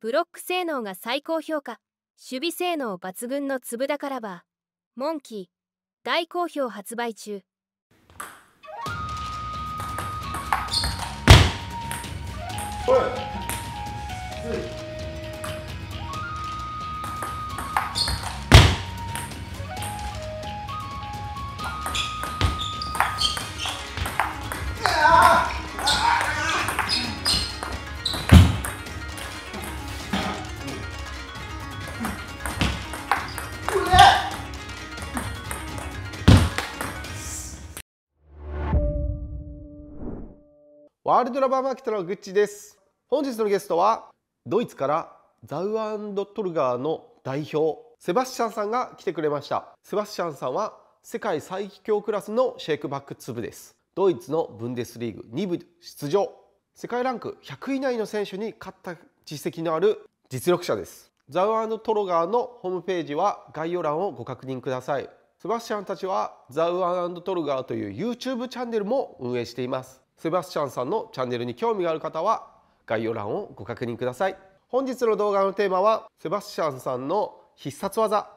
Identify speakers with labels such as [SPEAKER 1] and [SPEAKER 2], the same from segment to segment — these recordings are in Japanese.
[SPEAKER 1] ブロック性能が最高評価守備性能抜群の粒だからばモンキー大好評発売中おいワールドラバーマーケットのグッチです本日のゲストはドイツからザウアンドトルガーの代表セバスチャンさんが来てくれましたセバスチャンさんは世界最強クラスのシェイクバック2部ですドイツのブンデスリーグ2部出場世界ランク100位以内の選手に勝った実績のある実力者ですザウアンドトルガーのホームページは概要欄をご確認くださいセバスチャンたちはザウアンドトルガーという YouTube チャンネルも運営していますセバスチャンさんのチャンネルに興味がある方は概要欄をご確認ください本日の動画のテーマはセバスチャンさんの必殺技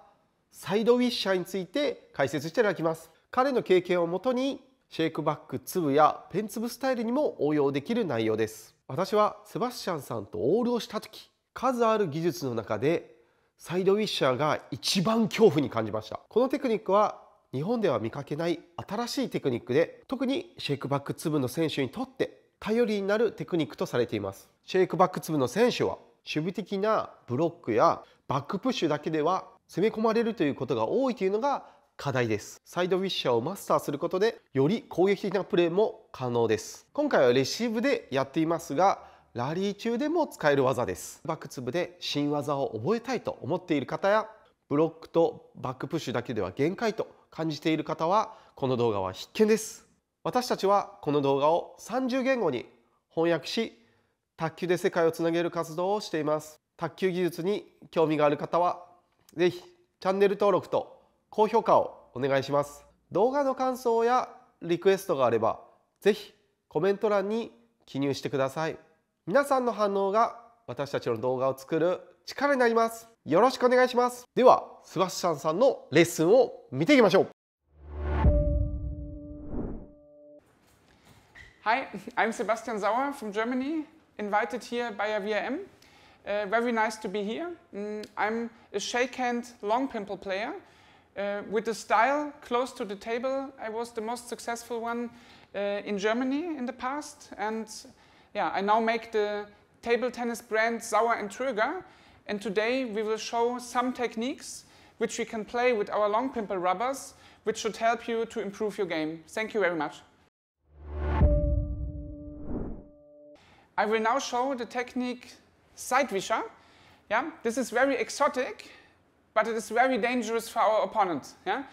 [SPEAKER 1] サイドウィッシャーについて解説していただきます彼の経験をもとにシェイクバック粒やペン粒スタイルにも応用できる内容です私はセバスチャンさんとオールをした時数ある技術の中でサイドウィッシャーが一番恐怖に感じましたこのテクニックは日本では見かけない新しいテクニックで特にシェイクバック粒の選手にとって頼りになるテクニックとされていますシェイクバック粒の選手は守備的なブロックやバックプッシュだけでは攻め込まれるということが多いというのが課題ですサイドウィッシャーをマスターすることでより攻撃的なプレーも可能です今回はレシーブでやっていますがラリー中でも使える技ですバック粒で新技を覚えたいと思っている方やブロックとバックプッシュだけでは限界と感じている方はこの動画は必見です私たちはこの動画を30言語に翻訳し卓球で世界をつなげる活動をしています卓球技術に興味がある方は是非チャンネル登録と高評価をお願いします動画の感想やリクエストがあれば是非コメント欄に記入してください皆さんの反応が私たちの動画を作る力になりますよろしくお願いしますではスワッシャンさんのレッスンを見ていきましょう
[SPEAKER 2] Hi, I'm Sebastian Sauer from Germany, invited here by VRM. Uh, very nice to be here. Mm, I'm a shake hand long pimple player. Uh, with a style close to the table, I was the most successful one uh, in Germany in the past. And yeah, I now make the table tennis brand Sauer and Tröger, and today we will show some techniques which we can play with our long pimple rubbers, which should help you to improve your game. Thank you very much. I will now show the technique Sidewischer. Yeah, this is very exotic, but it is very dangerous for our opponent. Yeah,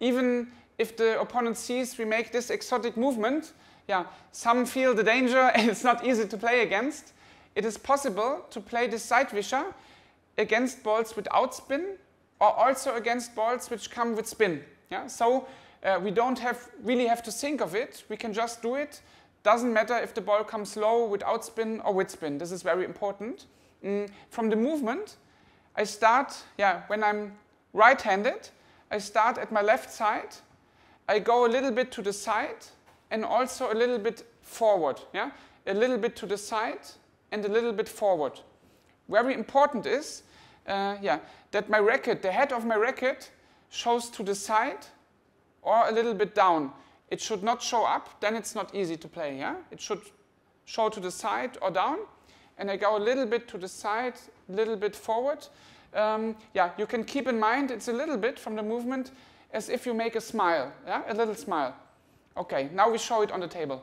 [SPEAKER 2] even if the opponent sees we make this exotic movement, yeah, some feel the danger and it's not easy to play against. It is possible to play this Sidewischer against balls without spin or also against balls which come with spin. Yeah? So uh, we don't have really have to think of it. We can just do it. Doesn't matter if the ball comes low without spin or with spin. This is very important. Mm, from the movement, I start, yeah, when I'm right-handed, I start at my left side. I go a little bit to the side and also a little bit forward. Yeah? A little bit to the side and a little bit forward. Very important is uh, yeah, that my racket, the head of my racket shows to the side or a little bit down. It should not show up, then it's not easy to play, yeah? It should show to the side or down, and I go a little bit to the side, a little bit forward. Um, yeah, you can keep in mind it's a little bit from the movement as if you make a smile, yeah? a little smile. Okay, now we show it on the table.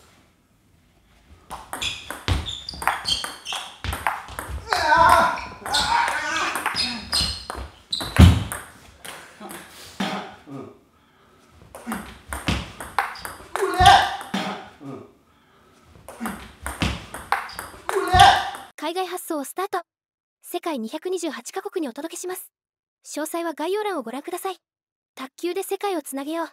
[SPEAKER 1] 海外発送をスタート世界228カ国にお届けします詳細は概要欄をご覧ください卓球で世界をつなげよう